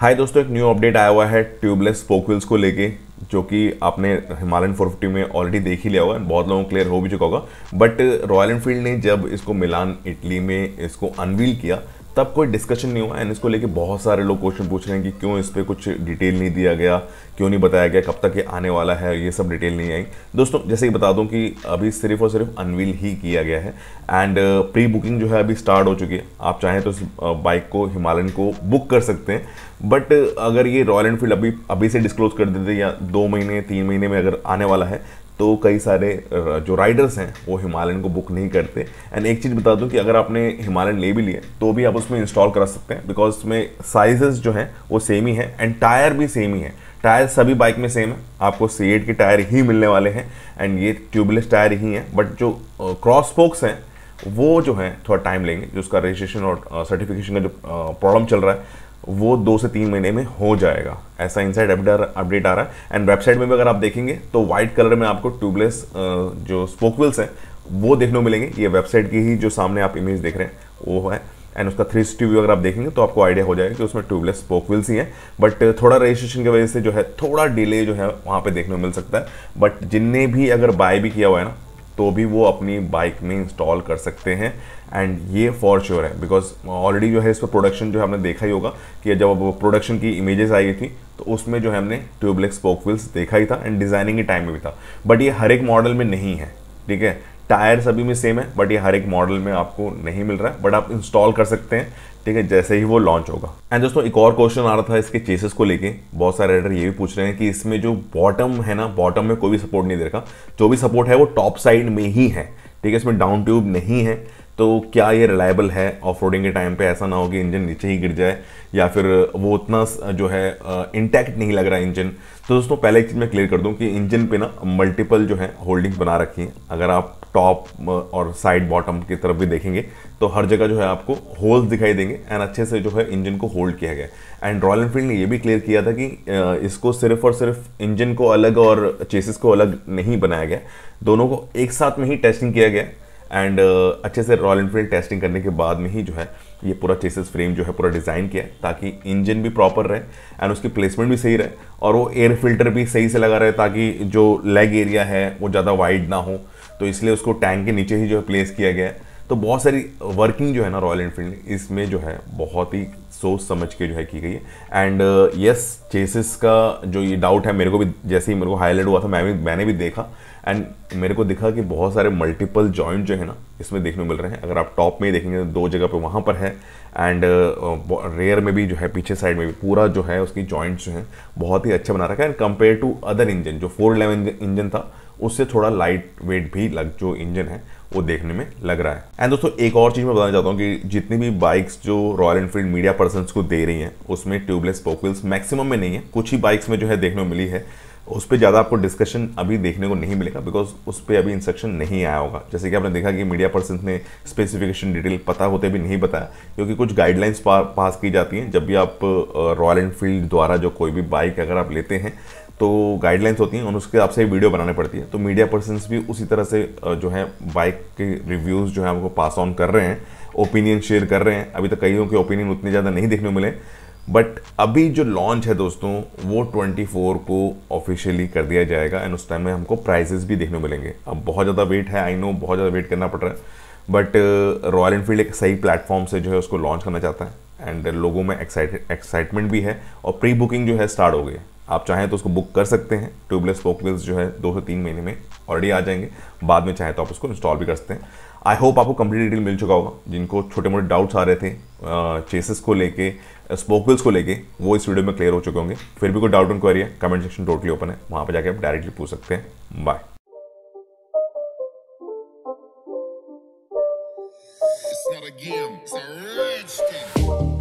हाय दोस्तों एक new update आया हुआ है ट्यूबलेस फोकविल्स को लेके जो कि आपने हिमालयन 450 में ऑलरेडी देख ही लिया होगा बहुत लोगों को क्लियर हो भी चुका होगा बट रॉयल इनफील्ड ने जब इसको मिलान इटली में इसको अनवील किया तब कोई डिस्कशन नहीं हुआ एंड इसको लेके बहुत सारे लोग क्वेश्चन पूछ रहे हैं कि क्यों इस पर कुछ डिटेल नहीं दिया गया क्यों नहीं बताया गया कब तक ये आने वाला है ये सब डिटेल नहीं आई दोस्तों जैसे ही बता दूं कि अभी सिर्फ और सिर्फ अनवील ही किया गया है एंड प्री बुकिंग जो है अभी स्टार्ट हो चुकी है आप चाहें तो इस बाइक uh, को हिमालयन को बुक कर सकते हैं बट uh, अगर ये रॉयल एनफील्ड अभी अभी से डिस्क्लोज कर देते या दो महीने तीन महीने में अगर आने वाला है तो कई सारे जो राइडर्स हैं वो हिमालयन को बुक नहीं करते एंड एक चीज़ बता दूं कि अगर आपने हिमालयन ले भी लिए तो भी आप उसमें इंस्टॉल करा सकते हैं बिकॉज उसमें साइजेस जो हैं वो सेम ही हैं एंड टायर भी सेम ही है टायर सभी बाइक में सेम है आपको सी के टायर ही मिलने वाले हैं एंड ये ट्यूबलेस टायर ही हैं बट जो क्रॉस स्पोक्स हैं वो जो है थोड़ा टाइम लेंगे जो उसका रजिस्ट्रेशन और सर्टिफिकेशन का जो प्रॉब्लम चल रहा है वो दो से तीन महीने में हो जाएगा ऐसा इनसाइड अपडेट आ रहा है एंड वेबसाइट में भी अगर आप देखेंगे तो व्हाइट कलर में आपको ट्यूबलेस जो स्पोकविल्स हैं वो देखने को मिलेंगे ये वेबसाइट की ही जो सामने आप इमेज देख रहे हैं वो है एंड उसका थ्री सिक्सटी व्यू अगर आप देखेंगे तो आपको आइडिया हो जाएगा कि उसमें ट्यूबलेस स्पोकविल्स ही हैं बट थोड़ा रजिस्ट्रेशन की वजह से जो है थोड़ा डिले जो है वहाँ पर देखने को मिल सकता है बट जिनने भी अगर बाय भी किया हुआ है ना तो भी वो अपनी बाइक में इंस्टॉल कर सकते हैं एंड ये फॉर श्योर है बिकॉज ऑलरेडी जो है इस पर प्रोडक्शन जो है हमने देखा ही होगा कि जब प्रोडक्शन की इमेजेस आई थी तो उसमें जो है हमने ट्यूबलेक्स स्पोक व्हील्स देखा ही था एंड डिज़ाइनिंग के टाइम में भी था बट ये हर एक मॉडल में नहीं है ठीक है टायर सभी में सेम है बट ये हर एक मॉडल में आपको नहीं मिल रहा है बट आप इंस्टॉल कर सकते हैं ठीक है जैसे ही वो लॉन्च होगा एंड दोस्तों एक और क्वेश्चन आ रहा था इसके चेसेस को लेके बहुत सारे राइडर ये भी पूछ रहे हैं कि इसमें जो बॉटम है ना बॉटम में कोई भी सपोर्ट नहीं दे रखा जो भी सपोर्ट है वो टॉप साइड में ही है ठीक है इसमें डाउन ट्यूब नहीं है तो क्या ये रिलायबल है ऑफ के टाइम पे ऐसा ना हो कि इंजन नीचे ही गिर जाए या फिर वो उतना जो है इंटैक्ट नहीं लग रहा इंजन तो दोस्तों पहले एक चीज़ मैं क्लियर कर दूं कि इंजन पे ना मल्टीपल जो है होल्डिंग्स बना रखी हैं अगर आप टॉप और साइड बॉटम की तरफ भी देखेंगे तो हर जगह जो है आपको होल्स दिखाई देंगे एंड अच्छे से जो है इंजन को होल्ड किया गया एंड रॉयल एनफील्ड ने ये भी क्लियर किया था कि इसको सिर्फ और सिर्फ इंजन को अलग और चेसिस को अलग नहीं बनाया गया दोनों को एक साथ में ही टेस्टिंग किया गया एंड uh, अच्छे से रॉयल इनफील्ड टेस्टिंग करने के बाद में ही जो है ये पूरा चेसिस फ्रेम जो है पूरा डिज़ाइन किया है ताकि इंजन भी प्रॉपर रहे एंड उसकी प्लेसमेंट भी सही रहे और वो एयर फिल्टर भी सही से लगा रहे ताकि जो लेग एरिया है वो ज़्यादा वाइड ना हो तो इसलिए उसको टैंक के नीचे ही जो है प्लेस किया गया है तो बहुत सारी वर्किंग जो है ना रॉयल एनफील्ड इसमें जो है बहुत ही सोच समझ के जो है की गई है एंड यस चेसिस का जो ये डाउट है मेरे को भी जैसे ही मेरे को हाईलाइट हुआ था मैं भी मैंने भी देखा एंड मेरे को दिखा कि बहुत सारे मल्टीपल जॉइंट जो है ना इसमें देखने को मिल रहे हैं अगर आप टॉप में ही देखेंगे तो दो जगह पे वहाँ पर है एंड रेयर uh, uh, में भी जो है पीछे साइड में भी पूरा जो है उसकी जॉइंट्स जो हैं बहुत ही अच्छा बना रखा है and compare to other engine जो फोर इलेवन इंजन था उससे थोड़ा लाइट वेट भी लग जो इंजन है वो देखने में लग रहा है एंड दोस्तों एक और चीज़ मैं बताना चाहता हूँ कि जितनी भी बाइक्स जो रॉयल एनफील्ड मीडिया पर्सन को दे रही हैं उसमें ट्यूबलेस पोकल्स मैक्सिमम में नहीं है कुछ ही बाइक्स में जो है देखने को मिली है उस पर ज़्यादा आपको डिस्कशन अभी देखने को नहीं मिलेगा बिकॉज उस पर अभी इंस्ट्रक्शन नहीं आया होगा जैसे कि आपने देखा कि मीडिया पर्सन ने स्पेसिफिकेशन डिटेल पता होते भी नहीं बताया क्योंकि कुछ गाइडलाइंस पा, पास की जाती हैं जब भी आप रॉयल एनफील्ड द्वारा जो कोई भी बाइक अगर आप लेते हैं तो गाइडलाइंस होती हैं और उसके आपसे से वीडियो बनानी पड़ती है तो मीडिया पर्सन भी उसी तरह से जो है बाइक के रिव्यूज़ जो है आपको पास ऑन कर रहे हैं ओपिनियन शेयर कर रहे हैं अभी तक तो कईयों के ओपिनियन उतने ज़्यादा नहीं देखने को मिले बट अभी जो लॉन्च है दोस्तों वो 24 को ऑफिशियली कर दिया जाएगा एंड उस टाइम में हमको प्राइजेस भी देखने मिलेंगे अब बहुत ज़्यादा वेट है आई नो बहुत ज़्यादा वेट करना पड़ रहा है बट रॉयल इनफील्ड एक सही प्लेटफॉर्म से जो है उसको लॉन्च करना चाहता है एंड लोगों में एक्साइटमेंट भी है और प्री बुकिंग जो है स्टार्ट हो गई है आप चाहें तो उसको बुक कर सकते हैं ट्यूबलेस फोक व्हील्स जो है दो से तीन महीने में ऑलरेडी आ जाएंगे बाद में चाहें तो आप उसको इंस्टॉल भी कर सकते हैं आई होप आपको कंप्लीट डिटेल मिल चुका होगा जिनको छोटे मोटे डाउट्स आ रहे थे चेसेस को लेके स्पोक व्हील्स को लेके वो इस वीडियो में क्लियर हो चुके होंगे फिर भी कोई डाउट इंक्वायरी है कमेंट सेक्शन टोटली ओपन है वहाँ पर जाकर आप डायरेक्टली पूछ सकते हैं bye It's not a game, it's a rich